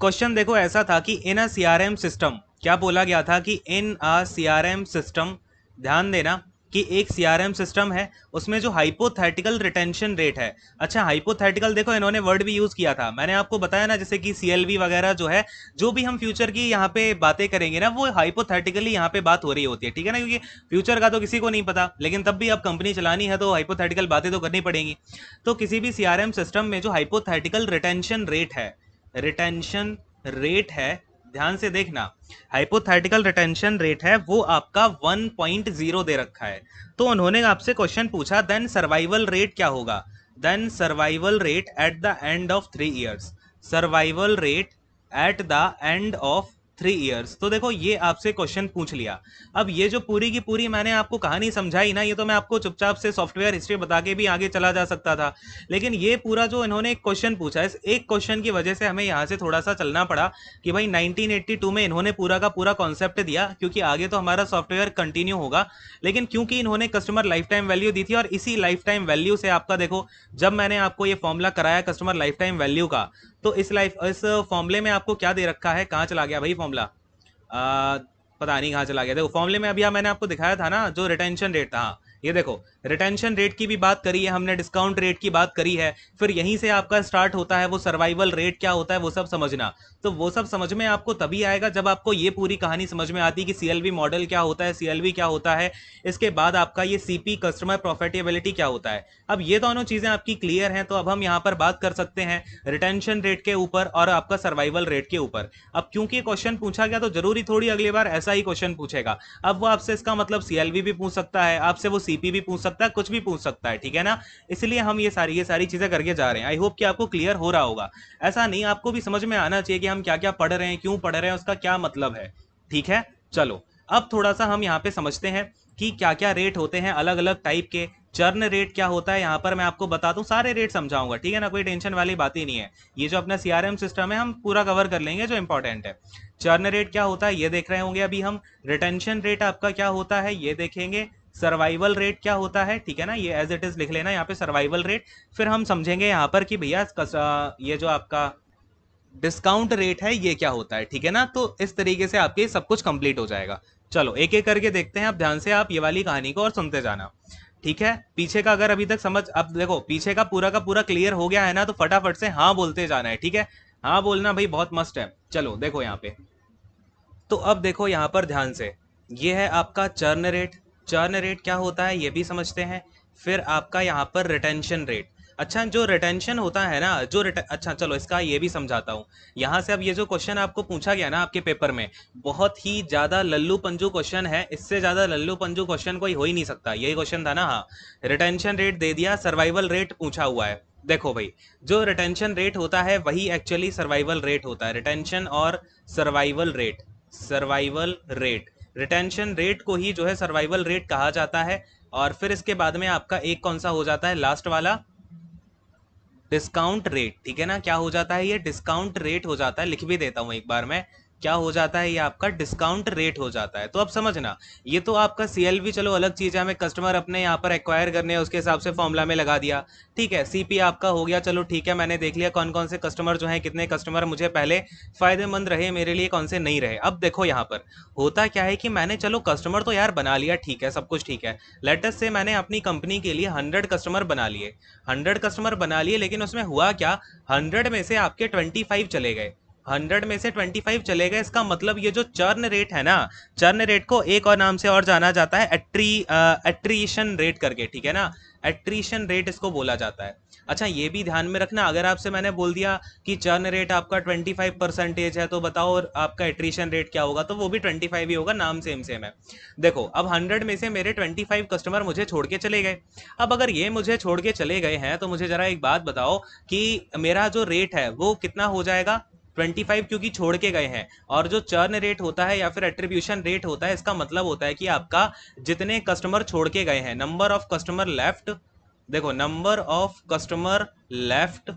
S1: क्वेश्चन देखो ऐसा था कि इन अ एम सिस्टम क्या बोला गया था कि इन अ एम सिस्टम ध्यान देना कि एक सीआरएम सिस्टम है उसमें जो हाइपोथेटिकल रिटेंशन रेट है अच्छा हाइपोथेटिकल देखो इन्होंने वर्ड भी यूज़ किया था मैंने आपको बताया ना जैसे कि सी वगैरह जो है जो भी हम फ्यूचर की यहाँ पे बातें करेंगे ना वो हाइपोथेटिकली यहाँ पे बात हो रही होती है ठीक है ना क्योंकि फ्यूचर का तो किसी को नहीं पता लेकिन तब भी अब कंपनी चलानी है तो हाइपोथेटिकल बातें तो करनी पड़ेंगी तो किसी भी सीआरएम सिस्टम में जो हाइपोथेटिकल रिटेंशन रेट है रिटेंशन रेट है ध्यान से देखना हाइपोथेटिकल रिटेंशन रेट है वो आपका 1.0 दे रखा है तो उन्होंने आपसे क्वेश्चन पूछा देन सर्वाइवल रेट क्या होगा then survival rate at the end of three years survival rate at the end of three years तो देखो ये आपसे क्वेश्चन पूछ लिया अब ये जो पूरी की पूरी मैंने आपको कहानी समझाई ना ये तो मैं आपको चुपचाप से सॉफ्टवेयर हिस्ट्री बता के भी आगे चला जा सकता था लेकिन ये पूरा जो इन्होंने एक क्वेश्चन पूछा इस एक क्वेश्चन की वजह से हमें यहाँ से थोड़ा सा चलना पड़ा कि भाई नाइनटीन में इन्होंने पूरा का पूरा कॉन्सेप्ट दिया क्योंकि आगे तो हमारा सॉफ्टवेयर कंटिन्यू होगा लेकिन क्योंकि इन्होंने कस्टमर लाइफ टाइम वैल्यू दी थी और इसी लाइफ टाइम वैल्यू से आपका देखो जब मैंने आपको ये फॉर्मला कराया कस्टमर लाइफ टाइम वैल्यू का तो इस लाइफ इस फॉर्मले में आपको क्या दे रखा है कहाँ चला गया भाई फॉर्मला पता नहीं कहाँ चला गया देखो फॉर्मले में अभी मैंने आपको दिखाया था ना जो रिटेंशन रेट था हाँ, ये देखो रिटेंशन रेट की भी बात करी है हमने डिस्काउंट रेट की बात करी है फिर यहीं से आपका स्टार्ट होता है वो सर्वाइवल रेट क्या होता है वो सब समझना तो वो सब समझ में आपको तभी आएगा जब आपको ये पूरी कहानी समझ में आती है कि सी मॉडल क्या होता है सी क्या होता है इसके बाद आपका ये सी कस्टमर प्रॉफिटेबिलिटी क्या होता है अब ये दोनों चीज़ें आपकी क्लियर हैं तो अब हम यहाँ पर बात कर सकते हैं रिटेंशन रेट के ऊपर और आपका सर्वाइवल रेट के ऊपर अब क्योंकि क्वेश्चन पूछा गया तो जरूरी थोड़ी अगली बार ऐसा ही क्वेश्चन पूछेगा अब वो आपसे इसका मतलब सी भी पूछ सकता है आपसे वो सी भी पूछ सकता सकता है कुछ भी पूछ सकता है ठीक है ना इसलिए हम ये सारी ये सारी चीज़ें करके जा रहे हैं आई होप कि आपको क्लियर हो रहा होगा ऐसा नहीं आपको भी समझ में आना चाहिए कि हम क्या क्या पढ़ रहे हैं क्यों पढ़ रहे हैं उसका क्या मतलब है ठीक है चलो अब थोड़ा सा हम यहाँ पे समझते हैं कि क्या क्या रेट होते हैं अलग अलग टाइप के चर्न रेट क्या होता है यहाँ पर मैं आपको बता दूँ सारे रेट समझाऊंगा ठीक है ना कोई टेंशन वाली बात ही नहीं है ये जो अपना सीआरएम सिस्टम है हम पूरा कवर कर लेंगे जो इंपॉर्टेंट है चर्न रेट क्या होता है ये देख रहे होंगे अभी हम रिटेंशन रेट आपका क्या होता है ये देखेंगे सर्वाइवल रेट क्या होता है ठीक है ना ये एज इट इज़ लिख लेना यहाँ पे सर्वाइवल रेट फिर हम समझेंगे यहाँ पर कि भैया ये जो आपका डिस्काउंट रेट है ये क्या होता है ठीक है ना तो इस तरीके से आपके सब कुछ कंप्लीट हो जाएगा चलो एक एक करके देखते हैं आप ध्यान से आप ये वाली कहानी को और सुनते जाना ठीक है पीछे का अगर अभी तक समझ अब देखो पीछे का पूरा का पूरा क्लियर हो गया है ना तो फटाफट से हाँ बोलते जाना है ठीक है हाँ बोलना भाई बहुत मस्त है चलो देखो यहाँ पे तो अब देखो यहाँ पर ध्यान से ये है आपका चर्न रेट चर्न रेट क्या होता है ये भी समझते हैं फिर आपका यहाँ पर रिटेंशन रेट अच्छा जो रिटेंशन होता है ना जो अच्छा चलो इसका ये भी समझाता हूँ यहाँ से अब ये जो क्वेश्चन आपको पूछा गया ना आपके पेपर में बहुत ही ज़्यादा लल्लू पंजू क्वेश्चन है इससे ज़्यादा लल्लू पंजू क्वेश्चन कोई हो ही नहीं सकता यही क्वेश्चन था ना हाँ रिटेंशन रेट दे दिया सर्वाइवल रेट पूछा हुआ है देखो भाई जो रिटेंशन रेट होता है वही एक्चुअली सर्वाइवल रेट होता है रिटेंशन और survival rate survival rate retention rate को ही जो है सर्वाइवल रेट कहा जाता है और फिर इसके बाद में आपका एक कौन सा हो जाता है लास्ट वाला डिस्काउंट रेट ठीक है ना क्या हो जाता है ये डिस्काउंट रेट हो जाता है लिख भी देता हूँ एक बार मैं क्या हो जाता है ये आपका डिस्काउंट रेट हो जाता है तो अब समझना ये तो आपका सी चलो अलग चीज़ है हमें कस्टमर अपने यहाँ पर एक्वायर करने उसके हिसाब से फॉर्मुला में लगा दिया ठीक है सीपी आपका हो गया चलो ठीक है मैंने देख लिया कौन कौन से कस्टमर जो हैं कितने कस्टमर मुझे पहले फ़ायदेमंद रहे मेरे लिए कौन से नहीं रहे अब देखो यहाँ पर होता क्या है कि मैंने चलो कस्टमर तो यार बना लिया ठीक है सब कुछ ठीक है लेटेस्ट से मैंने अपनी कंपनी के लिए हंड्रेड कस्टमर बना लिए हंड्रेड कस्टमर बना लिए लेकिन उसमें हुआ क्या हंड्रेड में से आपके ट्वेंटी चले गए हंड्रेड में से ट्वेंटी फाइव चलेगा इसका मतलब ये जो चर्न रेट है ना चर्न रेट को एक और नाम से और जाना जाता है एट्री एट्रीशन रेट करके ठीक है ना एट्रीशन रेट इसको बोला जाता है अच्छा ये भी ध्यान में रखना अगर आपसे मैंने बोल दिया कि चर्न रेट आपका ट्वेंटी फाइव परसेंटेज है तो बताओ आपका एट्रीशन रेट क्या होगा तो वो भी ट्वेंटी फाइव ही होगा नाम सेम सेम है देखो अब हंड्रेड में से मेरे ट्वेंटी फाइव कस्टमर मुझे छोड़ के चले गए अब अगर ये मुझे छोड़ के चले गए हैं तो मुझे ज़रा एक बात बताओ कि मेरा जो रेट है वो कितना हो जाएगा 25 क्योंकि छोड़ के गए हैं और जो चर्न रेट होता है या फिर एट्रीब्यूशन रेट होता है इसका मतलब होता है कि आपका जितने कस्टमर छोड़ के गए हैं नंबर ऑफ कस्टमर लेफ्ट देखो number of customer left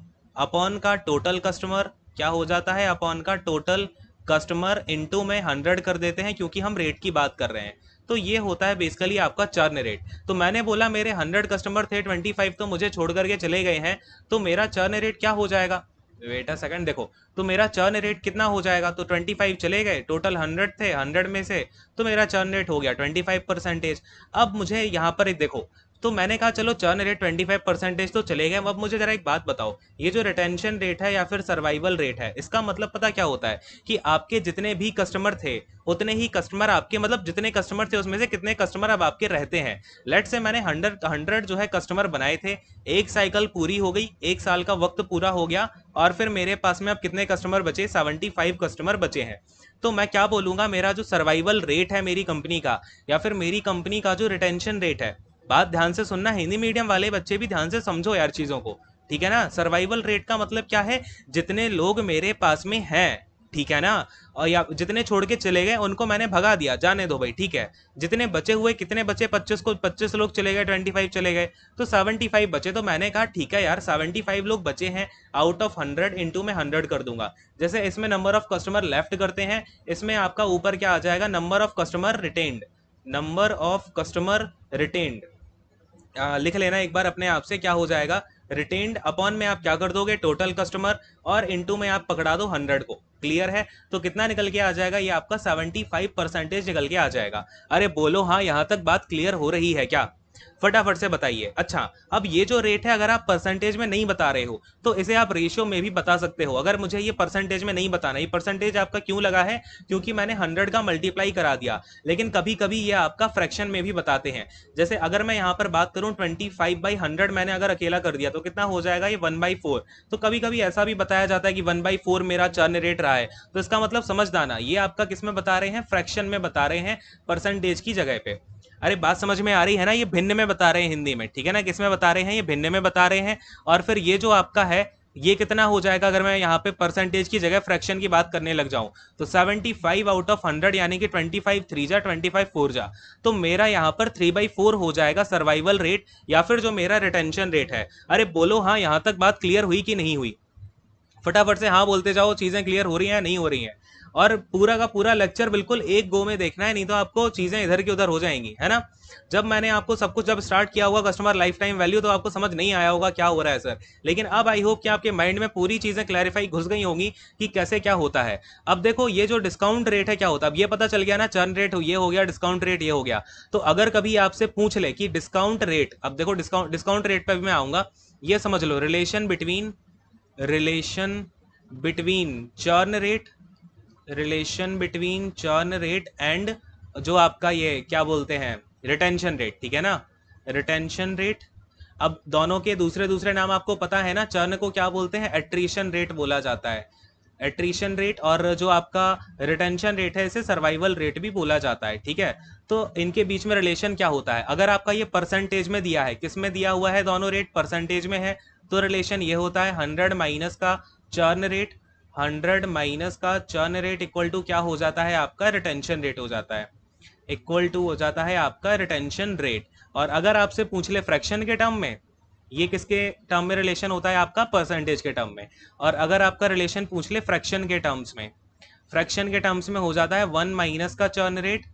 S1: upon का टोटल कस्टमर क्या हो जाता है अपॉन का टोटल कस्टमर इंटू में हंड्रेड कर देते हैं क्योंकि हम रेट की बात कर रहे हैं तो ये होता है बेसिकली आपका चर्न रेट तो मैंने बोला मेरे हंड्रेड कस्टमर थे ट्वेंटी फाइव तो मुझे छोड़ करके चले गए हैं तो मेरा चर्न रेट क्या हो जाएगा वेट अ सेकंड देखो तो मेरा चर्न रेट कितना हो जाएगा तो 25 चले गए टोटल 100 थे 100 में से तो मेरा चर्न रेट हो गया 25 परसेंटेज अब मुझे यहाँ पर देखो तो मैंने कहा चलो churn rate twenty five percentage तो चले गए अब मुझे जरा एक बात बताओ ये जो रिटेंशन रेट है या फिर सर्वाइवल रेट है इसका मतलब पता क्या होता है कि आपके जितने भी कस्टमर थे उतने ही कस्टमर आपके मतलब जितने कस्टमर थे उसमें से कितने कस्टमर अब आपके रहते हैं लेट से मैंने हंड्रेड हंड्रेड जो है कस्टमर बनाए थे एक साइकिल पूरी हो गई एक साल का वक्त पूरा हो गया और फिर मेरे पास में अब कितने कस्टमर बचे सेवेंटी फाइव कस्टमर बचे हैं तो मैं क्या बोलूँगा मेरा जो सर्वाइवल रेट है मेरी कंपनी का या फिर मेरी कंपनी का जो रिटेंशन रेट है बात ध्यान से सुनना हिंदी मीडियम वाले बच्चे भी ध्यान से समझो यार चीज़ों को ठीक है ना सर्वाइवल रेट का मतलब क्या है जितने लोग मेरे पास में हैं ठीक है ना और या जितने छोड़ के चले गए उनको मैंने भगा दिया जाने दो भाई ठीक है जितने बचे हुए कितने बचे 25 को 25 लोग चले गए 25 चले गए तो 75 बचे तो मैंने कहा ठीक है यार 75 लोग बचे हैं आउट ऑफ 100 इंटू मैं 100 कर दूंगा जैसे इसमें नंबर ऑफ कस्टमर लेफ्ट करते हैं इसमें आपका ऊपर क्या आ जाएगा number of customer retained number of customer retained आ, लिख लेना एक बार अपने आप से क्या हो जाएगा रिटेन्ड अपॉन में आप क्या कर दोगे टोटल कस्टमर और इनटू में आप पकड़ा दो हंड्रेड को क्लियर है तो कितना निकल के आ जाएगा ये आपका सेवेंटी फाइव परसेंटेज निकल के आ जाएगा अरे बोलो हाँ यहाँ तक बात क्लियर हो रही है क्या फटाफट से बताइए अच्छा अब ये जो रेट है अगर आप परसेंटेज में नहीं बता रहे हो तो इसे आप रेशियो में भी बता सकते हो अगर मुझे ये परसेंटेज में नहीं बताना ये परसेंटेज आपका क्यों लगा है क्योंकि मैंने हंड्रेड का मल्टीप्लाई करा दिया लेकिन कभी कभी ये आपका फ्रैक्शन में भी बताते हैं जैसे अगर मैं यहाँ पर बात करूँ ट्वेंटी फाइव बाई हंड्रेड मैंने अगर अकेला कर दिया तो कितना हो जाएगा ये वन बाई फोर तो कभी कभी ऐसा भी बताया जाता है कि वन बाई फोर मेरा चर्न रेट रहा है तो इसका मतलब समझदाना ये आपका किस में बता रहे हैं फ्रैक्शन में बता रहे हैं परसेंटेज की जगह पे अरे बात समझ में आ रही है ना ये भिन्न में बता रहे हैं हिंदी में ठीक है ना किस में बता रहे हैं ये भिन्न में बता रहे हैं और फिर ये जो आपका है ये कितना हो जाएगा अगर मैं यहाँ पे परसेंटेज की जगह फ्रैक्शन की बात करने लग जाऊं तो 75 आउट ऑफ 100 यानी कि 25 थ्री जा ट्वेंटी फाइव फोर जा तो मेरा यहाँ पर थ्री बाई फोर हो जाएगा सर्वाइवल रेट या फिर जो मेरा रिटेंशन रेट है अरे बोलो हाँ यहाँ तक बात क्लियर हुई कि नहीं हुई फटाफट से हाँ बोलते जाओ चीज़ें क्लियर हो रही हैं नहीं हो रही हैं और पूरा का पूरा लेक्चर बिल्कुल एक गो में देखना है नहीं तो आपको चीज़ें इधर की उधर हो जाएंगी है ना जब मैंने आपको सब कुछ जब स्टार्ट किया होगा कस्टमर लाइफ टाइम वैल्यू तो आपको समझ नहीं आया होगा क्या हो रहा है सर लेकिन अब आई होप कि आपके माइंड में पूरी चीज़ें क्लैरिफाई घुस गई होंगी कि कैसे क्या होता है अब देखो ये जो डिस्काउंट रेट है क्या होता है अब ये पता चल गया ना चर्न रेट ये हो गया डिस्काउंट रेट ये हो गया तो अगर कभी आपसे पूछ ले कि डिस्काउंट रेट अब देखो डिस्काउंट डिस्काउंट रेट पर भी मैं आऊंगा ये समझ लो relation between relation between churn rate relation between churn rate and जो आपका ये क्या बोलते हैं रिटेंशन रेट ठीक है ना रिटेंशन रेट अब दोनों के दूसरे दूसरे नाम आपको पता है ना चर्न को क्या बोलते हैं एट्रीशन रेट बोला जाता है एट्रीशन रेट और जो आपका रिटेंशन रेट है इसे सर्वाइवल रेट भी बोला जाता है ठीक है तो इनके बीच में रिलेशन क्या होता है अगर आपका ये परसेंटेज में दिया है किस में दिया हुआ है दोनों रेट परसेंटेज में है तो रिलेशन ये होता है हंड्रेड माइनस का चर्न रेट हंड्रेड माइनस का चर्न रेट इक्वल टू क्या हो जाता है आपका रिटेंशन रेट हो जाता है इक्वल टू हो जाता है आपका रिटेंशन रेट और अगर आपसे पूछ ले फ्रैक्शन के टर्म में ये किसके टर्म में रिलेशन होता है आपका परसेंटेज के टर्म में और अगर आपका रिलेशन पूछ ले फ्रैक्शन के टर्म्स में फ्रैक्शन के टर्म्स में हो जाता है वन माइनस का चर्न रेट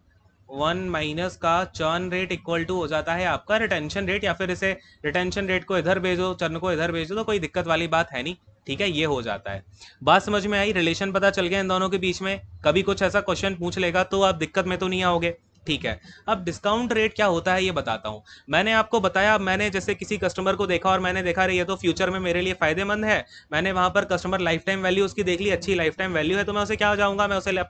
S1: वन माइनस का चर्न रेट इक्वल टू हो जाता है आपका रिटेंशन रेट या फिर इसे रिटेंशन रेट को इधर भेजो चर्न को इधर भेजो तो कोई दिक्कत वाली बात है नहीं ठीक है ये हो जाता है बात समझ में आई रिलेशन पता चल गया इन दोनों के बीच में कभी कुछ ऐसा क्वेश्चन पूछ लेगा तो आप दिक्कत में तो नहीं आओगे ठीक है अब डिस्काउंट रेट क्या होता है ये बताता हूँ मैंने आपको बताया मैंने जैसे किसी कस्टमर को देखा और मैंने देखा रही ये तो फ्यूचर में मेरे लिए फ़ायदेमंद है मैंने वहाँ पर कस्टमर लाइफ टाइम वैल्यू उसकी देख ली अच्छी लाइफ टाइम वैल्यू है तो मैं उसे क्या जाऊँगा मैं उसे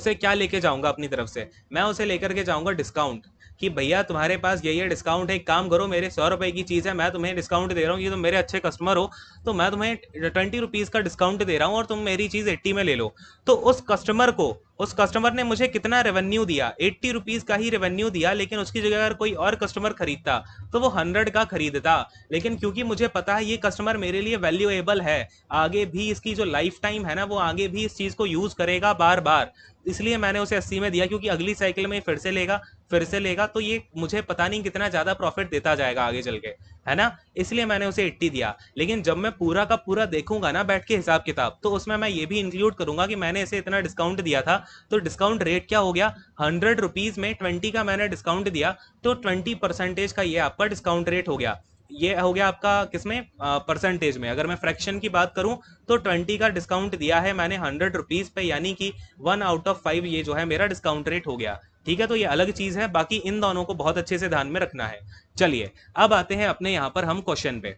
S1: उसे क्या लेके जाऊँगा अपनी तरफ से मैं उसे लेकर के जाऊँगा डिस्काउंट कि भैया तुम्हारे पास ये ये डिस्काउंट है एक काम करो मेरे सौ रुपए की चीज़ है मैं तुम्हें डिस्काउंट दे रहा हूँ ये तुम तो मेरे अच्छे कस्टमर हो तो मैं तुम्हें ट्वेंटी रुपीज़ का डिस्काउंट दे रहा हूँ और तुम मेरी चीज़ एट्टी में ले लो तो उस कस्टमर को उस कस्टमर ने मुझे कितना रेवेन्यू दिया एट्टी रुपीज़ का ही रेवेन्यू दिया लेकिन उसकी जगह अगर कोई और कस्टमर खरीदता तो वो हंड्रेड का खरीदता लेकिन क्योंकि मुझे पता है ये कस्टमर मेरे लिए वैल्यूएबल है आगे भी इसकी जो लाइफ टाइम है ना वो आगे भी इस चीज़ को यूज़ करेगा बार बार इसलिए मैंने उसे अस्सी में दिया क्योंकि अगली साइकिल में फिर से लेगा फिर से लेगा तो ये मुझे पता नहीं कितना ज़्यादा प्रॉफिट देता जाएगा आगे चल के है ना इसलिए मैंने उसे एट्टी दिया लेकिन जब मैं पूरा का पूरा देखूंगा ना बैठ के हिसाब किताब तो उसमें मैं ये भी इंक्लूड करूंगा कि मैंने इसे इतना डिस्काउंट दिया था तो डिस्काउंट रेट क्या हो गया हंड्रेड रुपीज़ में ट्वेंटी का मैंने डिस्काउंट दिया तो ट्वेंटी परसेंटेज का ये आपका डिस्काउंट रेट हो गया ये हो गया आपका किसमें परसेंटेज में अगर मैं फ्रैक्शन की बात करूं तो ट्वेंटी का डिस्काउंट दिया है मैंने हंड्रेड रुपीज़ पे यानी कि वन आउट ऑफ फाइव ये जो है मेरा डिस्काउंट रेट हो गया ठीक है तो ये अलग चीज़ है बाकी इन दोनों को बहुत अच्छे से ध्यान में रखना है चलिए अब आते हैं अपने यहाँ पर हम क्वेश्चन पे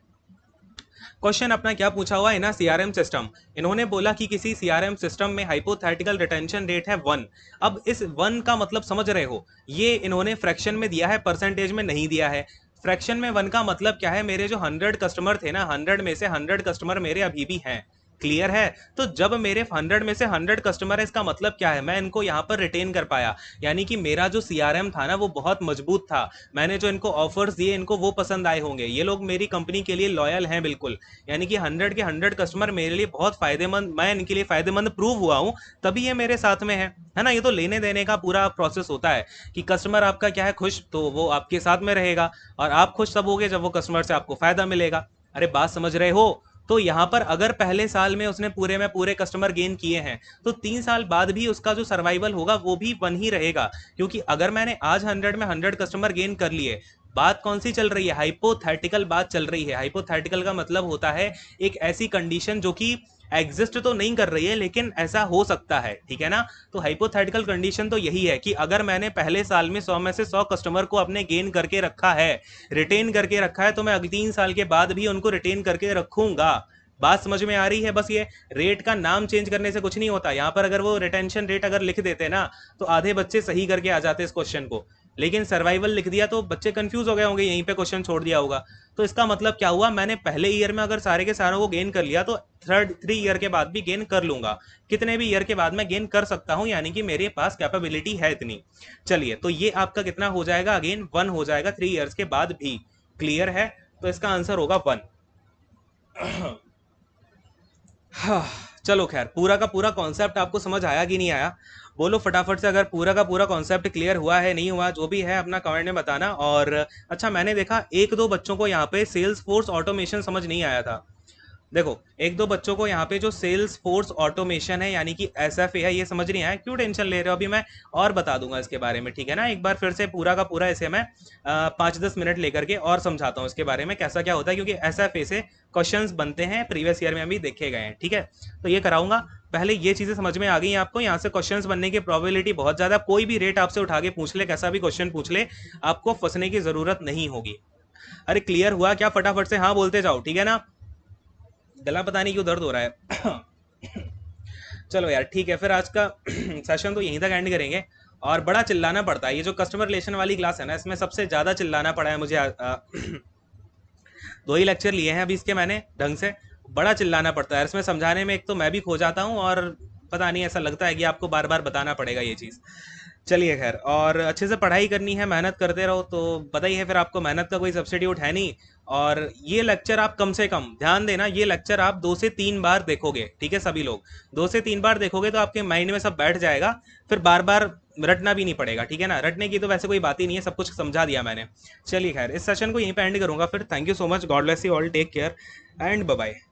S1: क्वेश्चन अपना क्या पूछा हुआ है ना सीआरएम सिस्टम इन्होंने बोला कि किसी सीआरएम सिस्टम में हाइपोथेटिकल रिटेंशन रेट है वन अब इस वन का मतलब समझ रहे हो ये इन्होंने फ्रैक्शन में दिया है परसेंटेज में नहीं दिया है फ्रैक्शन में वन का मतलब क्या है मेरे जो हंड्रेड कस्टमर थे ना हंड्रेड में से हंड्रेड कस्टमर मेरे अभी भी हैं क्लियर है तो जब मेरे हंड्रेड में से हंड्रेड कस्टमर है इसका मतलब क्या है मैं इनको यहाँ पर रिटेन कर पाया यानी कि मेरा जो सी था ना वो बहुत मजबूत था मैंने जो इनको ऑफर्स दिए इनको वो पसंद आए होंगे ये लोग मेरी कंपनी के लिए लॉयल हैं बिल्कुल यानी कि हंड्रेड के हंड्रेड कस्टमर मेरे लिए बहुत फायदेमंद मैं इनके लिए फायदेमंद प्रूव हुआ हूँ तभी ये मेरे साथ में है है ना ये तो लेने देने का पूरा प्रोसेस होता है कि कस्टमर आपका क्या है खुश तो वो आपके साथ में रहेगा और आप खुश तब हो जब वो कस्टमर से आपको फायदा मिलेगा अरे बात समझ रहे हो तो यहाँ पर अगर पहले साल में उसने पूरे में पूरे कस्टमर गेन किए हैं तो तीन साल बाद भी उसका जो सर्वाइवल होगा वो भी वन ही रहेगा क्योंकि अगर मैंने आज हंड्रेड में हंड्रेड कस्टमर गेन कर लिए बात कौन सी चल रही है हाइपोथेटिकल बात चल रही है हाइपोथेटिकल का मतलब होता है एक ऐसी कंडीशन जो कि एग्जिस्ट तो नहीं कर रही है लेकिन ऐसा हो सकता है ठीक है ना तो हाइपोथेटिकल कंडीशन तो यही है कि अगर मैंने पहले साल में सौ में से सौ कस्टमर को अपने गेन करके रखा है रिटेन करके रखा है तो मैं अगले तीन साल के बाद भी उनको रिटेन करके रखूंगा बात समझ में आ रही है बस ये रेट का नाम चेंज करने से कुछ नहीं होता यहाँ पर अगर वो रिटेंशन रेट अगर लिख देते ना तो आधे बच्चे सही करके आ जाते इस क्वेश्चन को लेकिन सर्वाइवल लिख दिया तो बच्चे कंफ्यूज हो गए होंगे यहीं पे क्वेश्चन छोड़ दिया होगा तो इसका मतलब क्या हुआ मैंने पहले ईयर में अगर सारे के सारों को गेन कर लिया तो थर्ड थ्री ईयर के बाद भी गेन कर लूंगा कितने भी ईयर के बाद मैं गेन कर सकता हूं यानी कि मेरे पास कैपेबिलिटी है इतनी चलिए तो ये आपका कितना हो जाएगा अगेन वन हो जाएगा थ्री ईयर्स के बाद भी क्लियर है तो इसका आंसर होगा वन हाँ, चलो खैर पूरा का पूरा कॉन्सेप्ट आपको समझ आया कि नहीं आया बोलो फटाफट से अगर पूरा का पूरा कॉन्सेप्ट क्लियर हुआ है नहीं हुआ जो भी है अपना कमेंट में बताना और अच्छा मैंने देखा एक दो बच्चों को यहाँ पे सेल्स फोर्स ऑटोमेशन समझ नहीं आया था देखो एक दो बच्चों को यहाँ पे जो सेल्स फोर्स ऑटोमेशन है यानी कि एस एफ ए है ये समझ नहीं आया क्यों टेंशन ले रहे हो अभी मैं और बता दूंगा इसके बारे में ठीक है ना एक बार फिर से पूरा का पूरा इसे मैं पाँच दस मिनट लेकर के और समझाता हूँ इसके बारे में कैसा क्या होता है क्योंकि एस एफ ए से क्वेश्चन बनते हैं प्रीवियस ईयर में अभी देखे गए हैं ठीक है तो ये कराऊंगा पहले ये चीज़ें समझ में आ गई आपको यहाँ से क्वेश्चन बनने की प्रॉबिलिटी बहुत ज़्यादा कोई भी रेट आपसे उठा के पूछ ले कैसा भी क्वेश्चन पूछ ले आपको फंसने की ज़रूरत नहीं होगी अरे क्लियर हुआ क्या फटाफट से हाँ बोलते जाओ ठीक है ना गला पता नहीं क्यों दर्द हो रहा है चलो यार ठीक है फिर आज का सेशन तो यहीं तक एंड करेंगे और बड़ा चिल्लाना पड़ता है ये जो कस्टमर रिलेशन वाली क्लास है ना इसमें सबसे ज़्यादा चिल्लाना पड़ा है मुझे आ, आ, दो ही लेक्चर लिए हैं अभी इसके मैंने ढंग से बड़ा चिल्लाना पड़ता है इसमें समझाने में एक तो मैं भी खो जाता हूँ और पता नहीं ऐसा लगता है कि आपको बार बार बताना पड़ेगा ये चीज़ चलिए खैर और अच्छे से पढ़ाई करनी है मेहनत करते रहो तो पता ही है फिर आपको मेहनत का कोई सब्सिट्यूट है नहीं और ये लेक्चर आप कम से कम ध्यान देना ये लेक्चर आप दो से तीन बार देखोगे ठीक है सभी लोग दो से तीन बार देखोगे तो आपके माइंड में सब बैठ जाएगा फिर बार बार रटना भी नहीं पड़ेगा ठीक है ना रटने की तो वैसे कोई बात ही नहीं है सब कुछ समझा दिया मैंने चलिए खैर इस सेशन को यहीं पर एंड करूँगा फिर thank you so much God bless you all take care and bye